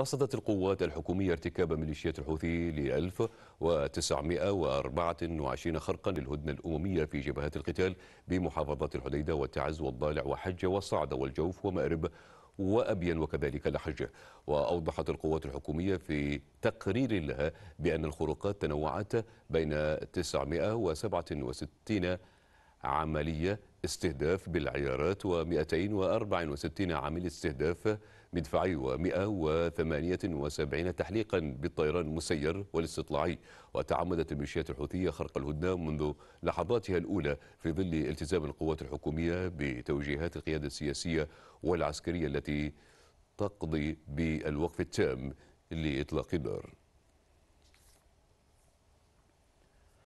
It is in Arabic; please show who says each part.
Speaker 1: رصدت القوات الحكومية ارتكاب ميليشيات الحوثي ل 1924 خرقا للهدنة الأممية في جبهات القتال بمحافظات الحديدة والتعز والضالع وحجة والصعدة والجوف ومأرب وأبين وكذلك لحجة وأوضحت القوات الحكومية في تقرير لها بأن الخروقات تنوعت بين 967 عملية استهداف بالعيارات و264 عامل استهداف مدفعي و178 تحليقا بالطيران المسير والاستطلاعي وتعمدت الميليشيات الحوثية خرق الهدنة منذ لحظاتها الأولى في ظل التزام القوات الحكومية بتوجيهات القيادة السياسية والعسكرية التي تقضي بالوقف التام لإطلاق النار